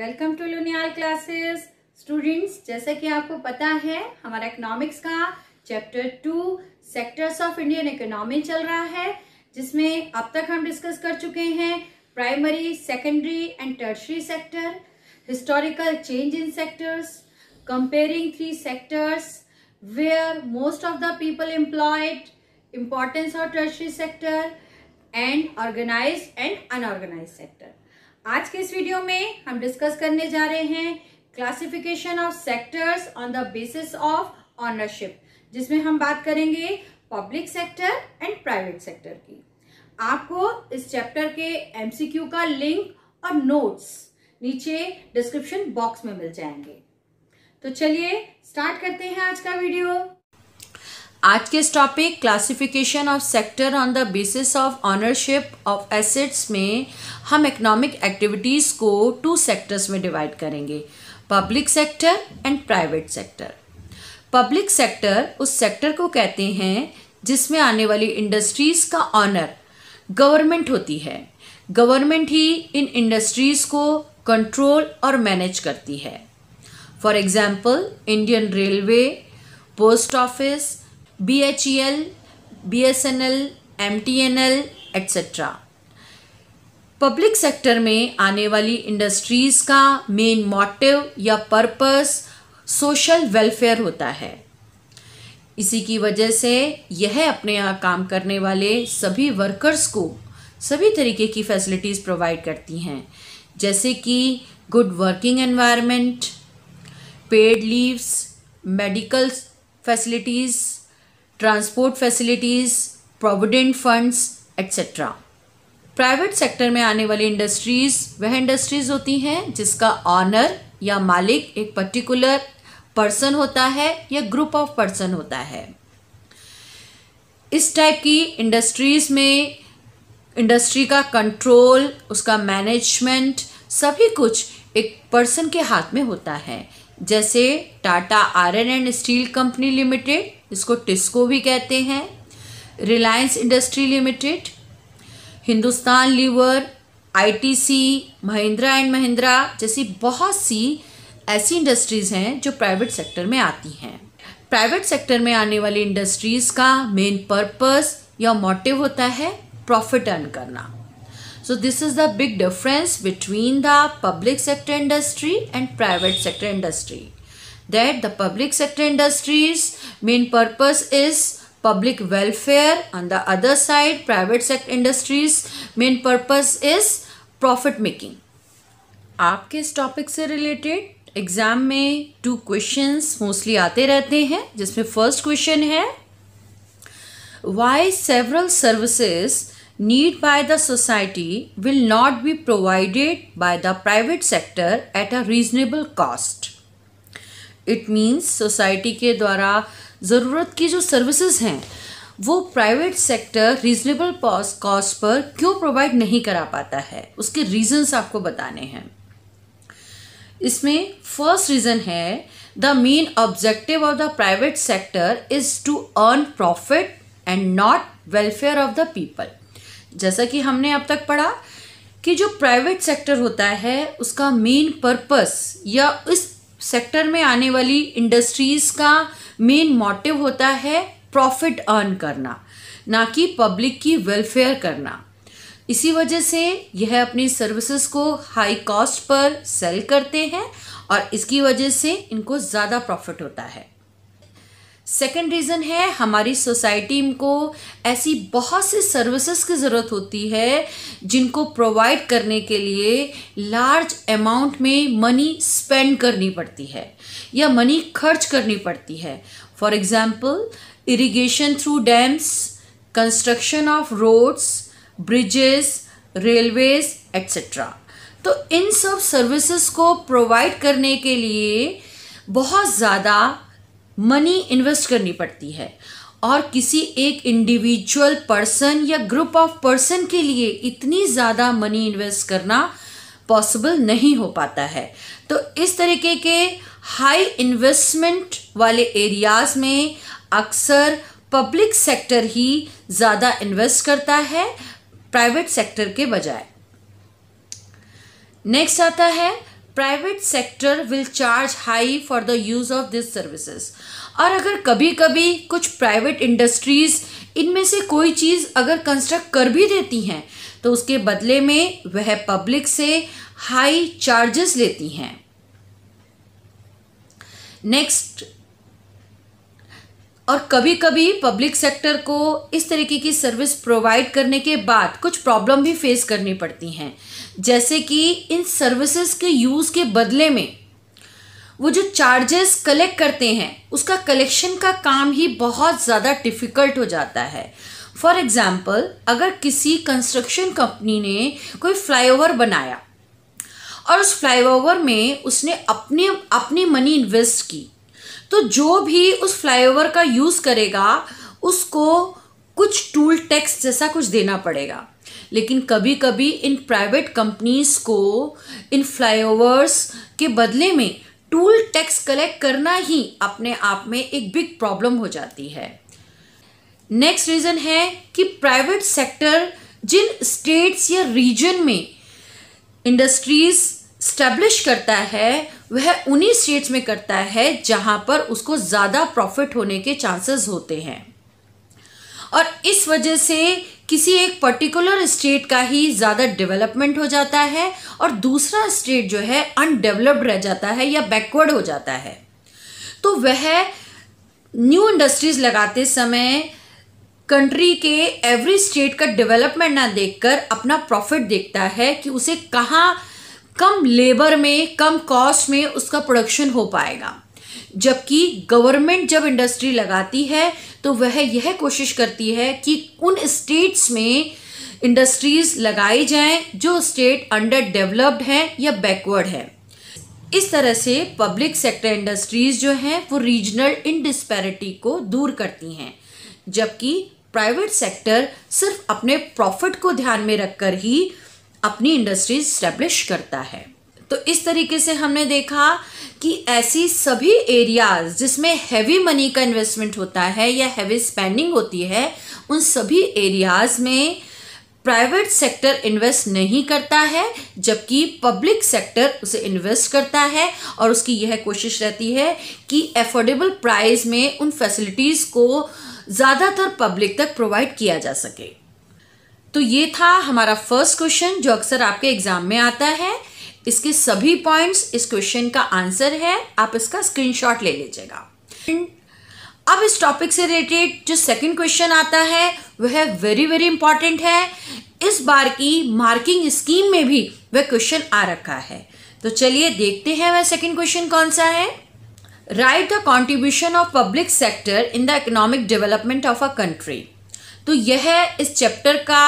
Welcome to Luniyal classes students जैसा कि आपको पता है हमारा इकोनॉमिक्स का chapter two sectors of Indian economy चल रहा है जिसमें अब तक हम डिस्कस कर चुके हैं primary secondary and tertiary sector historical change in sectors comparing three sectors where most of the people employed importance of tertiary sector and organise and unorganise sector आज के इस वीडियो में हम डिस्कस करने जा रहे हैं classification of sectors on the basis of ownership जिसमें हम बात करेंगे public sector and private sector की आपको इस चैप्टर के एमसीक्यू का लिंक और नोट्स नीचे डिस्क्रिप्शन बॉक्स में मिल जाएंगे तो चलिए स्टार्ट करते हैं आज का वीडियो आज के इस topic classification of sector on the basis of ownership of assets में हम इकोनॉमिक एक्टिविटीज़ को टू सेक्टर्स में डिवाइड करेंगे public sector and private sector public sector उस सेक्टर को कहते हैं जिसमें आने वाली इंडस्ट्रीज़ का ऑनर गवर्नमेंट होती है गवर्नमेंट ही इन इंडस्ट्रीज़ को कंट्रोल और मैनेज करती है for example Indian railway post office B H E L B S N L M T N L etcetera public sector में आने वाली इंडस्ट्रीज़ का मेन मोटिव या पर्पस सोशल वेलफेयर होता है इसी की वजह से यह अपने यहाँ काम करने वाले सभी वर्कर्स को सभी तरीके की फैसिलिटीज़ प्रोवाइड करती हैं जैसे कि good working environment paid leaves medical facilities transport facilities provident funds etcetera private sector में आने वाली इंडस्ट्रीज़ वह इंडस्ट्रीज़ होती हैं जिसका ऑनर या मालिक एक पर्टिकुलर पर्सन होता है या ग्रुप ऑफ पर्सन होता है इस टाइप की इंडस्ट्रीज़ में इंडस्ट्री का कंट्रोल उसका मैनेजमेंट सभी कुछ एक पर्सन के हाथ में होता है जैसे Tata iron and steel company limited इसको टिस्को भी कहते हैं Reliance industry limited Hindustan Lever ITC Mahindra and Mahindra जैसी बहुत सी ऐसी इंडस्ट्रीज़ हैं जो प्राइवेट सेक्टर में आती हैं प्राइवेट सेक्टर में आने वाली इंडस्ट्रीज़ का मेन पर्पस या मोटिव होता है प्रॉफिट अर्न करना so this is the big difference between the public sector industry and private sector industry that the public sector industries main purpose is public welfare. On the other side, private sector industries main purpose is profit making. आपके इस topic से related exam में two questions mostly आते रहते हैं जिसमें first question है why several services need by the society will not be provided by the private sector at a reasonable cost it means society के द्वारा ज़रूरत की जो सर्विसेज हैं वो private sector reasonable cost per क्यों प्रोवाइड नहीं करा पाता है उसके रीजंस आपको बताने हैं इसमें फर्स्ट रीज़न है the main objective of the private sector is to earn profit and not welfare of the people जैसा कि हमने अब तक पढ़ा कि जो प्राइवेट सेक्टर होता है उसका मेन पर्पस या इस सेक्टर में आने वाली इंडस्ट्रीज़ का मेन मोटिव होता है प्रॉफिट अर्न करना ना कि पब्लिक की वेलफेयर करना इसी वजह से यह अपनी सर्विसेज को हाई कॉस्ट पर सेल करते हैं और इसकी वजह से इनको ज़्यादा प्रॉफिट होता है सेकेंड रीज़न है हमारी सोसाइटी को ऐसी बहुत सी सर्विसेज की ज़रूरत होती है जिनको प्रोवाइड करने के लिए लार्ज अमाउंट में मनी स्पेंड करनी पड़ती है या मनी खर्च करनी पड़ती है for example irrigation through dams construction of roads bridges railways etcetera तो इन सब सर्विसेज को प्रोवाइड करने के लिए बहुत ज़्यादा मनी इन्वेस्ट करनी पड़ती है और किसी एक इंडिविजुअल पर्सन या ग्रुप ऑफ पर्सन के लिए इतनी ज़्यादा मनी इन्वेस्ट करना पॉसिबल नहीं हो पाता है तो इस तरीके के हाई इन्वेस्टमेंट वाले एरियाज़ में अक्सर पब्लिक सेक्टर ही ज़्यादा इन्वेस्ट करता है प्राइवेट सेक्टर के बजाय नेक्स्ट आता है private sector will charge high for the use of this services और अगर कभी कभी कुछ प्राइवेट इंडस्ट्रीज़ इनमें से कोई चीज़ अगर कंस्ट्रक्ट कर भी देती हैं तो उसके बदले में वह पब्लिक से हाई चार्जेस लेती हैं नेक्स्ट और कभी कभी पब्लिक सेक्टर को इस तरीके की सर्विस प्रोवाइड करने के बाद कुछ प्रॉब्लम भी फेस करनी पड़ती हैं जैसे कि इन सर्विसेज के यूज़ के बदले में वो जो चार्जेस कलेक्ट करते हैं उसका कलेक्शन का काम ही बहुत ज़्यादा डिफ़िकल्ट हो जाता है फॉर एग्ज़ाम्पल अगर किसी कंस्ट्रक्शन कंपनी ने कोई फ्लाईओवर बनाया और उस फ्लाईओवर में उसने अपने अपनी मनी इन्वेस्ट की तो जो भी उस फ्लाईओवर का यूज़ करेगा उसको कुछ टूल टैक्स जैसा कुछ देना पड़ेगा लेकिन कभी कभी इन प्राइवेट कंपनीज को इन फ्लाईओवर्स के बदले में टूल टैक्स कलेक्ट करना ही अपने आप में एक बिग प्रॉब्लम हो जाती है नेक्स्ट रीज़न है कि प्राइवेट सेक्टर जिन स्टेट्स या रीजन में इंडस्ट्रीज स्टैब्लिश करता है वह उन्हीं स्टेट्स में करता है जहां पर उसको ज़्यादा प्रॉफिट होने के चांसेस होते हैं और इस वजह से किसी एक पर्टिकुलर स्टेट का ही ज़्यादा डेवलपमेंट हो जाता है और दूसरा स्टेट जो है अनडेवलप्ड रह जाता है या बैकवर्ड हो जाता है तो वह न्यू इंडस्ट्रीज़ लगाते समय कंट्री के एवरी स्टेट का डेवलपमेंट ना देखकर अपना प्रॉफिट देखता है कि उसे कहाँ कम लेबर में कम कॉस्ट में उसका प्रोडक्शन हो पाएगा जबकि गवर्नमेंट जब इंडस्ट्री लगाती है तो वह यह कोशिश करती है कि उन स्टेट्स में इंडस्ट्रीज लगाई जाएं जो स्टेट अंडर डेवलप्ड हैं या बैकवर्ड है इस तरह से पब्लिक सेक्टर इंडस्ट्रीज जो हैं वो रीजनल इनडिस्पैरिटी को दूर करती हैं जबकि प्राइवेट सेक्टर सिर्फ अपने प्रॉफिट को ध्यान में रखकर ही अपनी इंडस्ट्रीज स्टैब्लिश करता है तो इस तरीके से हमने देखा कि ऐसी सभी एरियाज जिसमें हैवी मनी का इन्वेस्टमेंट होता है या हैवी स्पेंडिंग होती है उन सभी एरियाज में प्राइवेट सेक्टर इन्वेस्ट नहीं करता है जबकि पब्लिक सेक्टर उसे इन्वेस्ट करता है और उसकी यह कोशिश रहती है कि एफोर्डेबल प्राइस में उन फैसिलिटीज़ को ज़्यादातर पब्लिक तक प्रोवाइड किया जा सके तो ये था हमारा फर्स्ट क्वेश्चन जो अक्सर आपके एग्जाम में आता है इसके सभी पॉइंट्स इस क्वेश्चन का आंसर है आप इसका स्क्रीनशॉट ले लीजिएगा अब इस टॉपिक से रिलेटेड जो सेकंड क्वेश्चन आता है वह वेरी वेरी इंपॉर्टेंट है इस बार की मार्किंग स्कीम में भी वह क्वेश्चन आ रखा है तो चलिए देखते हैं वह सेकंड क्वेश्चन कौन सा है right the contribution of public sector in the economic development of a country तो यह इस चैप्टर का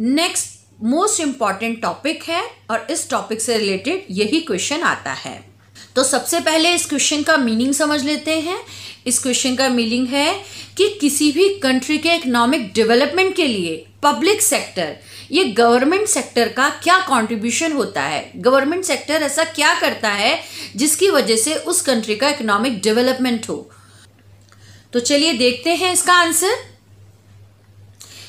नेक्स्ट मोस्ट इम्पॉर्टेंट टॉपिक है और इस टॉपिक से रिलेटेड यही क्वेश्चन आता है तो सबसे पहले इस क्वेश्चन का मीनिंग समझ लेते हैं इस क्वेश्चन का मीनिंग है कि किसी भी कंट्री के इकोनॉमिक डेवलपमेंट के लिए पब्लिक सेक्टर ये गवर्नमेंट सेक्टर का क्या कंट्रीब्यूशन होता है गवर्नमेंट सेक्टर ऐसा क्या करता है जिसकी वजह से उस कंट्री का इकोनॉमिक डेवलपमेंट हो तो चलिए देखते हैं इसका answer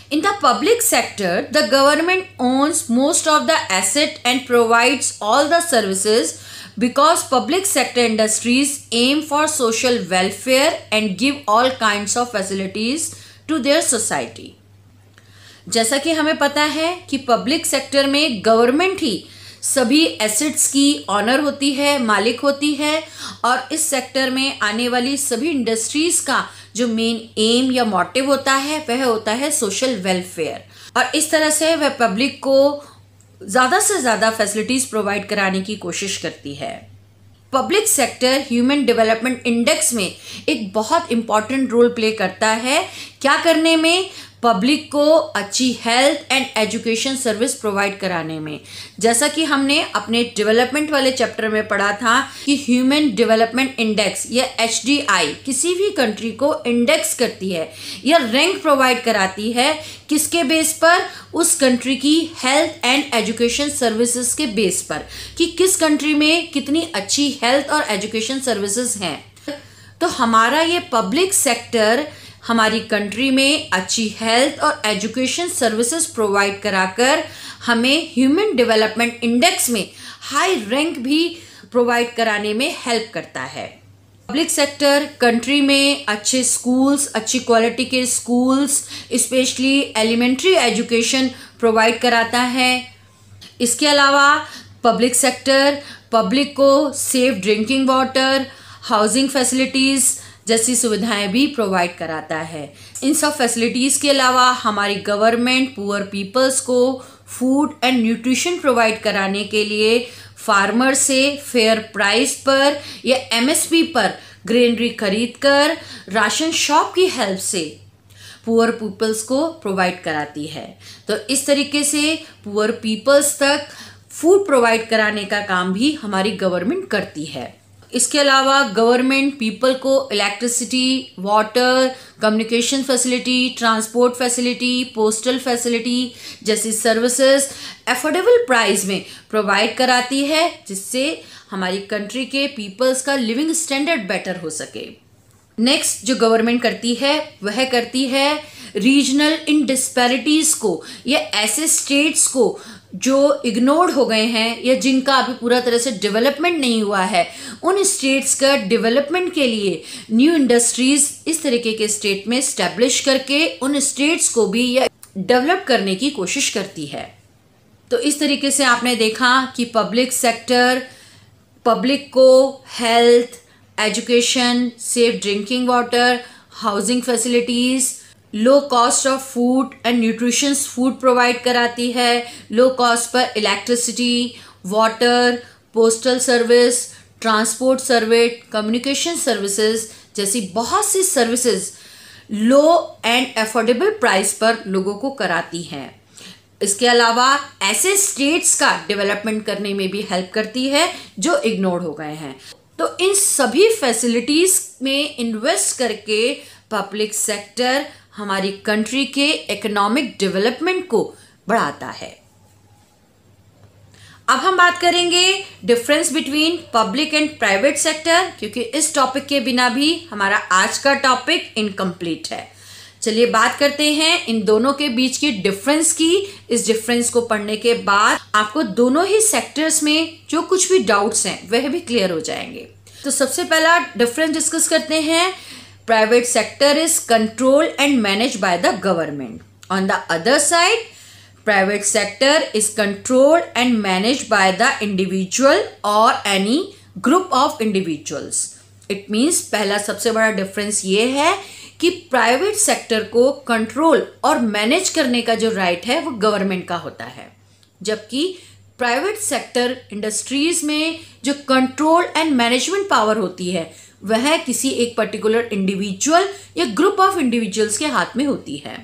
In the public sector, the government owns most of the asset and provides all the services because public sector industries aim for social welfare and give all kinds of facilities to their society. जैसा कि हमें पता है कि public sector में government ही सभी assets की ऑनर होती है मालिक होती है और इस सेक्टर में आने वाली सभी इंडस्ट्रीज़ का जो मेन एम या मोटिव होता है वह होता है सोशल वेलफेयर और इस तरह से वह पब्लिक को ज़्यादा से ज़्यादा फैसिलिटीज़ प्रोवाइड कराने की कोशिश करती है public sector human development index में एक बहुत इम्पॉर्टेंट रोल प्ले करता है क्या करने में पब्लिक को अच्छी health and education service provide कराने में जैसा कि हमने अपने डेवलपमेंट वाले चैप्टर में पढ़ा था कि ह्यूमन डेवलपमेंट इंडेक्स या एच किसी भी कंट्री को इंडेक्स करती है या रैंक प्रोवाइड कराती है किसके बेस पर उस कंट्री की हेल्थ एंड एजुकेशन सर्विसेज के बेस पर कि किस कंट्री में कितनी अच्छी हेल्थ और एजुकेशन सर्विसेज हैं तो हमारा ये पब्लिक सेक्टर हमारी कंट्री में अच्छी हेल्थ और एजुकेशन सर्विसेज प्रोवाइड कराकर हमें ह्यूमन डेवलपमेंट इंडेक्स में हाई रैंक भी प्रोवाइड कराने में हेल्प करता है पब्लिक सेक्टर कंट्री में अच्छे स्कूल्स अच्छी क्वालिटी के schools specially elementary education provide कराता है इसके अलावा पब्लिक सेक्टर पब्लिक को safe drinking water housing facilities जैसी सुविधाएं भी प्रोवाइड कराता है इन सब फैसिलिटीज़ के अलावा हमारी गवर्नमेंट पुअर पीपल्स को फूड एंड न्यूट्रिशन प्रोवाइड कराने के लिए फार्मर से फेयर प्राइस पर या एमएसपी पर ग्रेनरी खरीद कर राशन शॉप की हेल्प से पुअर पीपल्स को प्रोवाइड कराती है तो इस तरीके से पुअर पीपल्स तक फूड प्रोवाइड कराने का काम भी हमारी गवर्नमेंट करती है इसके अलावा गवर्नमेंट पीपल को electricity water communication facility transport facility postal facility जैसी सर्विसेज एफोर्डेबल प्राइस में प्रोवाइड कराती है जिससे हमारी कंट्री के पीपल्स का लिविंग स्टैंडर्ड बेटर हो सके नेक्स्ट जो गवर्नमेंट करती है वह करती है रीजनल इनडिस्पैरिटीज़ को या ऐसे स्टेट्स को जो इग्नोर्ड हो गए हैं या जिनका अभी पूरा तरह से डेवलपमेंट नहीं हुआ है उन स्टेट्स का डेवलपमेंट के लिए न्यू इंडस्ट्रीज़ इस तरीके के स्टेट में इस्टेब्लिश करके उन स्टेट्स को भी या डेवलप करने की कोशिश करती है तो इस तरीके से आपने देखा कि पब्लिक सेक्टर पब्लिक को health education safe drinking water housing facilities low cost of food and nutritions food provide कराती है लो कॉस्ट पर electricity water postal service transport survey communication services जैसी बहुत सी services low and affordable price पर लोगों को कराती हैं इसके अलावा ऐसे स्टेट्स का डेवलपमेंट करने में भी हेल्प करती है जो इग्नोर हो गए हैं तो इन सभी फैसिलिटीज़ में इन्वेस्ट करके पब्लिक सेक्टर हमारी कंट्री के इकोनॉमिक डेवलपमेंट को बढ़ाता है अब हम बात करेंगे difference between public and private sector क्योंकि इस टॉपिक के बिना भी हमारा आज का टॉपिक इनकम्प्लीट है चलिए बात करते हैं इन दोनों के बीच के डिफरेंस की इस डिफरेंस को पढ़ने के बाद आपको दोनों ही सेक्टर्स में जो कुछ भी डाउट्स हैं वह भी क्लियर हो जाएंगे तो सबसे पहला डिफरेंस डिस्कस करते हैं private sector is controlled and managed by the government. On the other side, private sector is controlled and managed by the individual or any group of individuals it means pehla sabse bada difference ye hai कि private sector को control और manage करने का जो right right है वो government का होता है जबकि प्राइवेट सेक्टर इंडस्ट्रीज में जो कंट्रोल एंड मैनेजमेंट पावर होती है वह किसी एक पर्टिकुलर इंडिविजुअल या ग्रुप ऑफ इंडिविजुअल्स के हाथ में होती है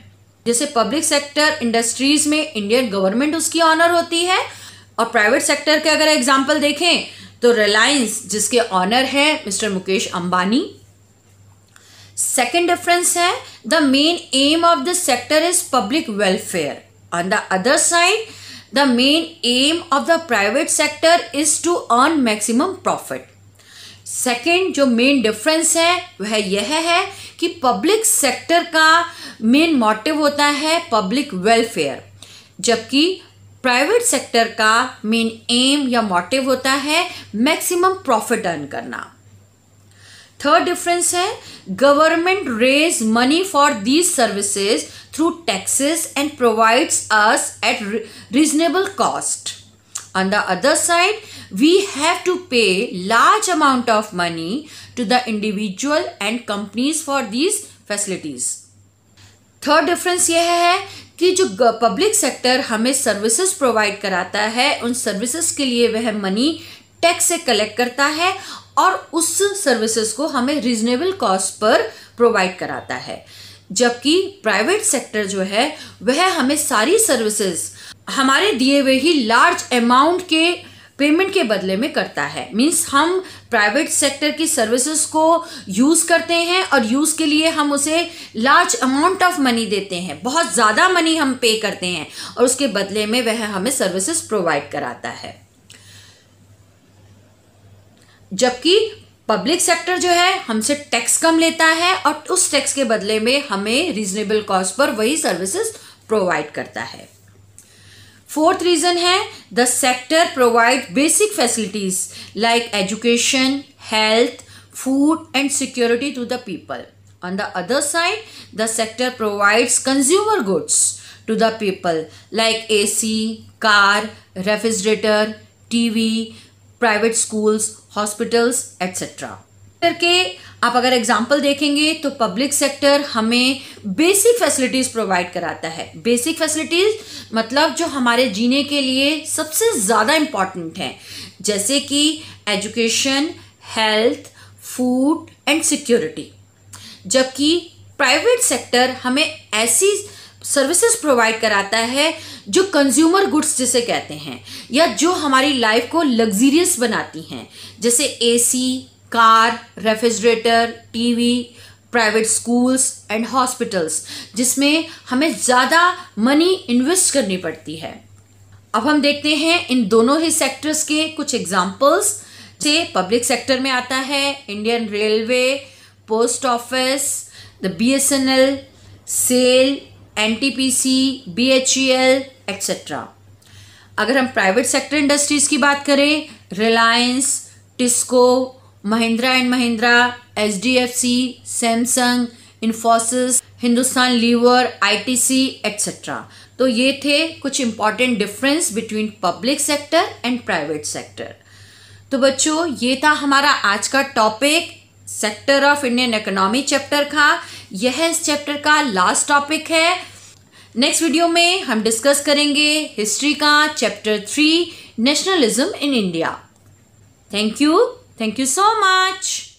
जैसे पब्लिक सेक्टर इंडस्ट्रीज में इंडियन गवर्नमेंट उसकी ऑनर होती है और प्राइवेट सेक्टर के अगर एग्जाम्पल देखें तो रिलायंस जिसके ऑनर है mister Mukesh Ambani second difference है the main aim of the sector is public welfare on the other side the main aim of the private sector is to earn maximum profit second जो main difference है वह यह है कि public sector का main motive होता है public welfare जबकि प्राइवेट सेक्टर का मेन एम या मोटिव होता है मैक्सिमम प्रॉफिट अर्न करना थर्ड डिफरेंस है government raise money for these services through taxes and provides us at reasonable cost on the other side we have to pay large amount of money to the individual and companies for these facilities. Third difference यह है कि जो public sector हमें services provide कराता है उन services के लिए वह मनी टैक्स से कलेक्ट करता है और उस सर्विसेज को हमें रीजनेबल कॉस्ट पर प्रोवाइड कराता है जबकि प्राइवेट सेक्टर जो है वह हमें सारी सर्विसेज हमारे दिए हुए ही लार्ज अमाउंट के पेमेंट के बदले में करता है मींस हम प्राइवेट सेक्टर की सर्विसेज को यूज़ करते हैं और यूज़ के लिए हम उसे लार्ज अमाउंट ऑफ मनी देते हैं बहुत ज़्यादा मनी हम पे करते हैं और उसके बदले में वह हमें सर्विसेज प्रोवाइड कराता है जबकि पब्लिक सेक्टर जो है हमसे टैक्स कम लेता है और उस टैक्स के बदले में हमें रीजनेबल कॉस्ट पर वही सर्विसेज प्रोवाइड करता है फोर्थ रीजन है the sector provide basic facilities like education health food and security to the people on the other side the sector provides consumer goods to the people like A C car refrigerator T V private schools hospitals etcetera के आप अगर example देखेंगे तो public sector हमें basic facilities provide कराता है basic facilities मतलब जो हमारे जीने के लिए सबसे ज़्यादा इम्पॉर्टेंट हैं जैसे कि education health food and security जबकि प्राइवेट सेक्टर हमें ऐसी सर्विसेज प्रोवाइड कराता है जो कंज्यूमर गुड्स जिसे कहते हैं या जो हमारी लाइफ को लग्जीरियस बनाती हैं जैसे AC car refrigerator TV private schools and hospitals जिसमें हमें ज़्यादा मनी इन्वेस्ट करनी पड़ती है अब हम देखते हैं इन दोनों ही सेक्टर्स के कुछ एग्जाम्पल्स से पब्लिक सेक्टर में आता है Indian railway post office the B S N L SAIL N T P C B H E L etcetera अगर हम प्राइवेट सेक्टर इंडस्ट्रीज़ की बात करें Reliance TISCO Mahindra and Mahindra H D F C Samsung Infosys Hindustan Lever I T C etcetera तो ये थे कुछ important difference between public sector and private sector तो बच्चों ये था हमारा आज का topic sector of Indian economy chapter का यह इस चैप्टर का लास्ट टॉपिक है नेक्स्ट वीडियो में हम डिस्कस करेंगे हिस्ट्री का chapter three nationalism in India thank you Thank you so much.